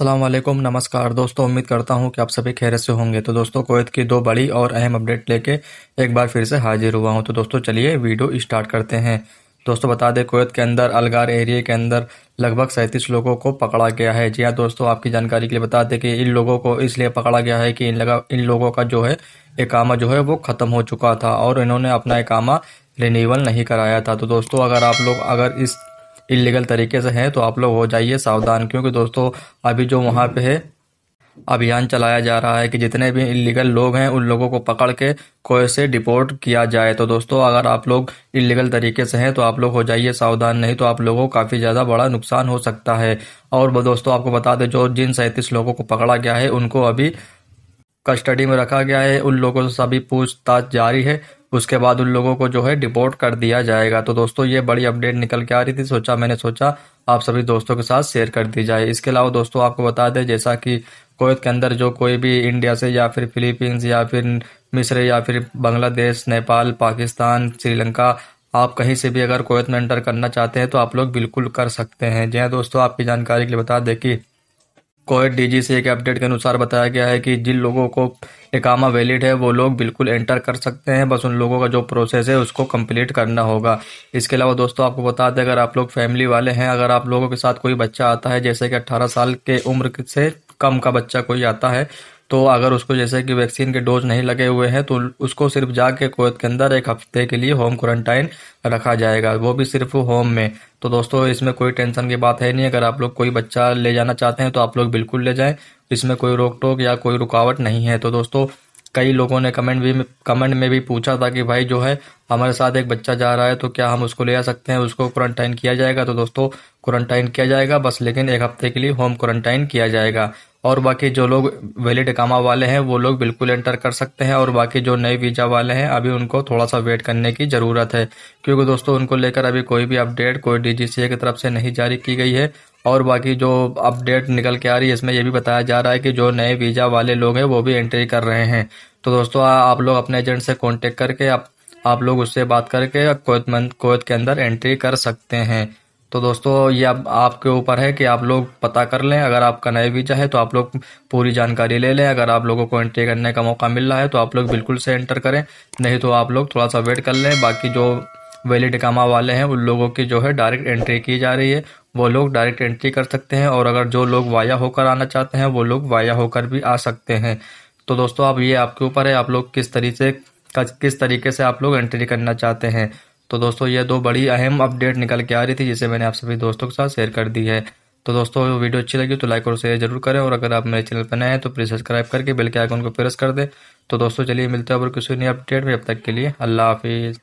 असलम नमस्कार दोस्तों उम्मीद करता हूँ कि आप सभी खैरत से होंगे तो दोस्तों कोयत की दो बड़ी और अहम अपडेट लेके एक बार फिर से हाजिर हुआ हूँ तो दोस्तों चलिए वीडियो स्टार्ट करते हैं दोस्तों बता दें कोयत के अंदर अलगार एरिया के अंदर लगभग सैंतीस लोगों को पकड़ा गया है जी हाँ दोस्तों आपकी जानकारी के लिए बता दें कि इन लोगों को इसलिए पकड़ा गया है कि इन लगा इन लोगों का जो है एकामा जो है वो ख़त्म हो चुका था और इन्होंने अपना एकामा रिन्यूअल नहीं कराया था तो दोस्तों अगर आप लोग अगर इस इलीगल तरीके से हैं तो आप लोग हो जाइए सावधान क्योंकि दोस्तों अभी जो वहाँ पे है अभियान चलाया जा रहा है कि जितने भी इलीगल लोग हैं उन लोगों को पकड़ के कोई से डिपोर्ट किया जाए तो दोस्तों अगर आप लोग इलीगल तरीके से हैं तो आप लोग हो जाइए सावधान नहीं तो आप लोगों को काफ़ी ज़्यादा बड़ा नुकसान हो सकता है और दोस्तों आपको बता दें जो जिन सैंतीस लोगों को पकड़ा गया है उनको अभी कस्टडी में रखा गया है उन लोगों से सभी पूछताछ जारी है उसके बाद उन लोगों को जो है डिपोर्ट कर दिया जाएगा तो दोस्तों ये बड़ी अपडेट निकल के आ रही थी सोचा मैंने सोचा आप सभी दोस्तों के साथ शेयर कर दी जाए इसके अलावा दोस्तों आपको बता दें जैसा कि कोवैत के अंदर जो कोई भी इंडिया से या फिर फिलीपींस या फिर मिस्र या फिर बांग्लादेश नेपाल पाकिस्तान श्रीलंका आप कहीं से भी अगर कोवैत में एंटर करना चाहते हैं तो आप लोग बिल्कुल कर सकते हैं जी हाँ दोस्तों आपकी जानकारी के लिए बता दें कि कोविड से एक अपडेट के अनुसार बताया गया है कि जिन लोगों को इकामा वैलिड है वो लोग बिल्कुल एंटर कर सकते हैं बस उन लोगों का जो प्रोसेस है उसको कंप्लीट करना होगा इसके अलावा दोस्तों आपको बता दें अगर आप लोग फैमिली वाले हैं अगर आप लोगों के साथ कोई बच्चा आता है जैसे कि अट्ठारह साल के उम्र से कम का बच्चा कोई आता है तो अगर उसको जैसे कि वैक्सीन के डोज नहीं लगे हुए हैं तो उसको सिर्फ जाके कोत के अंदर एक हफ्ते के लिए होम क्वारंटाइन रखा जाएगा वो भी सिर्फ होम में तो दोस्तों इसमें कोई टेंशन की बात है नहीं अगर आप लोग कोई बच्चा ले जाना चाहते हैं तो आप लोग बिल्कुल ले जाएं इसमें कोई रोक टोक या कोई रुकावट नहीं है तो दोस्तों कई लोगों ने कमेंट भी कमेंट में भी पूछा था कि भाई जो है हमारे साथ एक बच्चा जा रहा है तो क्या हम उसको ले आ सकते हैं उसको क्वारंटाइन किया जाएगा तो दोस्तों क्वारंटाइन किया जाएगा बस लेकिन एक हफ्ते के लिए होम क्वारंटाइन किया जाएगा और बाकी जो लोग वैलिड कामा वाले हैं वो लोग बिल्कुल एंटर कर सकते हैं और बाकी जो नए वीज़ा वाले हैं अभी उनको थोड़ा सा वेट करने की ज़रूरत है क्योंकि दोस्तों उनको लेकर अभी कोई भी अपडेट कोई डी की तरफ से नहीं जारी की गई है और बाकी जो अपडेट निकल के आ रही है इसमें यह भी बताया जा रहा है कि जो नए वीज़ा वाले लोग हैं वो भी एंट्री कर रहे हैं तो दोस्तों आप लोग अपने एजेंट से कॉन्टेक्ट करके आप आप लोग उससे बात करके कोत के अंदर एंट्री कर सकते हैं तो दोस्तों ये आप आपके ऊपर है कि आप लोग पता कर लें अगर आपका नया वीजा है तो आप लोग पूरी जानकारी ले लें अगर आप लोगों को एंट्री करने का मौका मिल रहा है तो आप लोग बिल्कुल से एंटर करें नहीं तो आप लोग थोड़ा सा वेट कर लें बाकी जो वैलिड कामा वाले हैं उन लोगों की जो है डायरेक्ट एंट्री की जा रही है वो लोग डायरेक्ट एंट्री कर सकते हैं और अगर जो लोग वाया होकर आना चाहते हैं वो लोग वाया होकर भी आ सकते हैं तो दोस्तों आप ये आपके ऊपर है आप लोग किस तरीके किस तरीके से आप लोग एंट्री करना चाहते हैं तो दोस्तों ये दो बड़ी अहम अपडेट निकल के आ रही थी जिसे मैंने आप सभी दोस्तों के साथ शेयर कर दी है तो दोस्तों वीडियो अच्छी लगी तो लाइक और शेयर जरूर करें और अगर आप मेरे चैनल पर नए हैं तो प्लीज़ सब्सक्राइब करके बेल के आइकन को प्रेस कर दें तो दोस्तों चलिए मिलते हैं और किसी नई अपडेट में अब तक के लिए अल्लाह हाफिज़